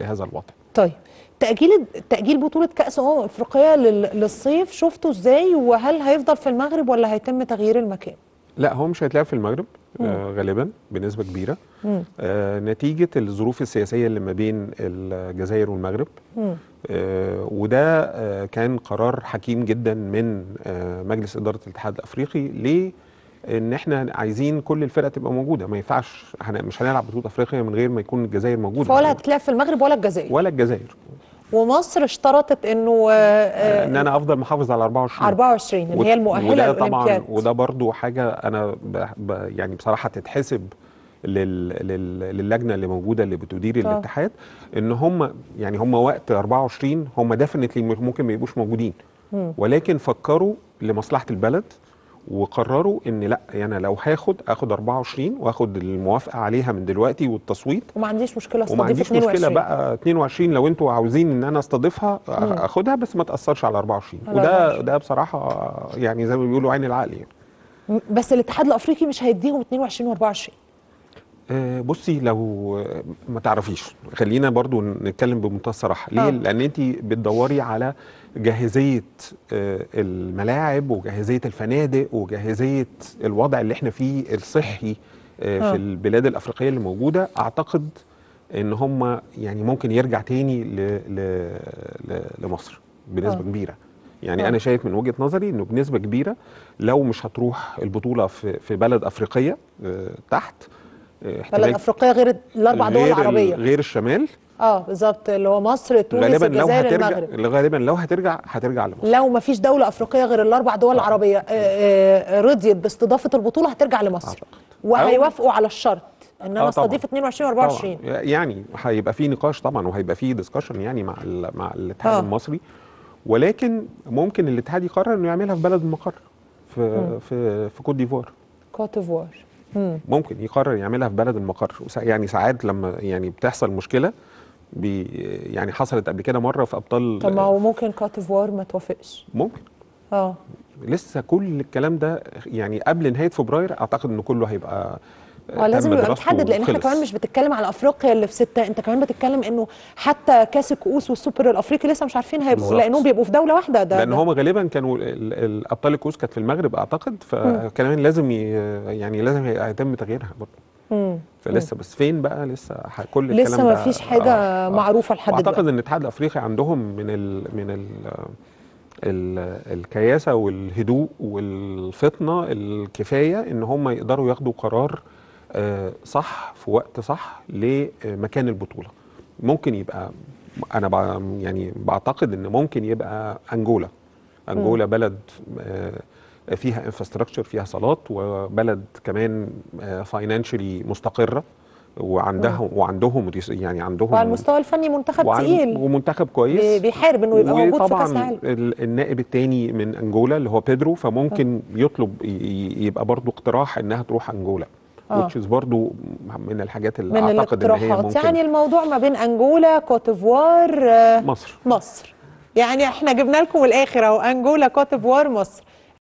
لهذا الوضع طيب تأجيل تأجيل بطولة كأس أمم أفريقيا للصيف شفته إزاي وهل هيفضل في المغرب ولا هيتم تغيير المكان؟ لا هو مش هيتلعب في المغرب آه غالبا بنسبة كبيرة آه نتيجة الظروف السياسية اللي ما بين الجزائر والمغرب آه وده آه كان قرار حكيم جدا من آه مجلس إدارة الاتحاد الأفريقي ليه ان احنا عايزين كل الفرق تبقى موجوده ما ينفعش احنا مش هنلعب بطوله افريقيا من غير ما يكون الجزائر موجوده فولا هتتلعب في المغرب ولا الجزائر ولا الجزائر ومصر اشترطت انه آه، آه، ان انا افضل محافظ على 24 24 اللي هي المؤهله وده طبعا وده برضو حاجه انا ب... ب... يعني بصراحه تتحسب لل... لل... للجنه اللي موجوده اللي بتدير طبعا. الاتحاد ان هم يعني هم وقت 24 هم ديفنتلي ممكن ما يبقوش موجودين ولكن فكروا لمصلحه البلد وقرروا ان لا انا يعني لو هاخد اخد 24 واخد الموافقه عليها من دلوقتي والتصويت وما عنديش مشكله استضيف 22 وما عنديش مشكله بقى 22 لو انتوا عاوزين ان انا استضيفها آه، اخدها بس ما تاثرش على 24 وده ده بصراحه يعني زي ما بيقولوا عين العقل يعني بس الاتحاد الافريقي مش هيديهم 22 و24 آه، بصي لو ما تعرفيش خلينا برضو نتكلم بمنتهى الصراحه ليه لان انت بتدوري على جاهزيه آه، الملاعب وجاهزيه الفنادق وجاهزيه الوضع اللي احنا فيه الصحي آه، في اه. البلاد الافريقيه اللي موجوده اعتقد ان هم يعني ممكن يرجع تاني ل ل ل لمصر بنسبه أوه. كبيره يعني أوه. انا شايف من وجهه نظري انه بنسبه كبيره لو مش هتروح البطوله في, في بلد افريقيه تحت بلد افريقيه غير الاربع دول العربيه غير الشمال اه بالظبط اللي هو مصر تونس غالبا الجزائر لو هترجع المغرب غالبا لو هترجع هترجع لمصر لو ما فيش دوله افريقيه غير الاربع دول آه. العربيه آه. آه رضيت باستضافه البطوله هترجع لمصر وهيوافقوا على الشرط ان انا آه، استضيف 22 و24 يعني هيبقى في نقاش طبعا وهيبقى في ديسكشن يعني مع مع الاتحاد آه. المصري ولكن ممكن الاتحاد يقرر انه يعملها في بلد المقر في م. في في كوت ديفوار كوت ديفوار ممكن يقرر يعملها في بلد المقر يعني ساعات لما يعني بتحصل مشكله بي يعني حصلت قبل كده مره في ابطال طب ما هو ممكن كوتيفوار ما توافقش ممكن اه لسه كل الكلام ده يعني قبل نهايه فبراير اعتقد ان كله هيبقى هو آه، آه، لازم يبقى متحدد لان احنا كمان مش بتتكلم على افريقيا اللي في سته انت كمان بتتكلم انه حتى كاس الكؤوس والسوبر الافريقي لسه مش عارفين هيبقوا لانهم بيبقوا في دوله واحده ده لان هم غالبا كانوا ابطال الكؤوس كانت في المغرب اعتقد فكمان لازم يعني لازم هيتم تغييرها برضه فلسه بس فين بقى لسه كل الكلام لسه ما فيش حاجه آه, آه. معروفه لحد دلوقتي اعتقد ان الاتحاد الافريقي عندهم من الـ من الـ الكياسه والهدوء والفطنه الكفايه ان هم يقدروا ياخدوا قرار صح في وقت صح لمكان البطوله ممكن يبقى انا يعني بعتقد ان ممكن يبقى انجولا انجولا بلد آه، فيها انفراستراكشر فيها صالات وبلد كمان فاينانشلي آه، مستقره وعندها وعندهم يعني عندهم وعلى المستوى الفني منتخب تقيل ومنتخب كويس بيحارب انه يبقى موجود في كاس العالم النائب الثاني من انجولا اللي هو بيدرو فممكن اه. يطلب يبقى برضه اقتراح انها تروح انجولا آه. برضو من الحاجات اللي من اعتقد ان هي ممكن يعني الموضوع ما بين انجولا كوتيفوار آه، مصر مصر يعني احنا جبنا لكم الاخر اهو انجولا كوتيفوار مصر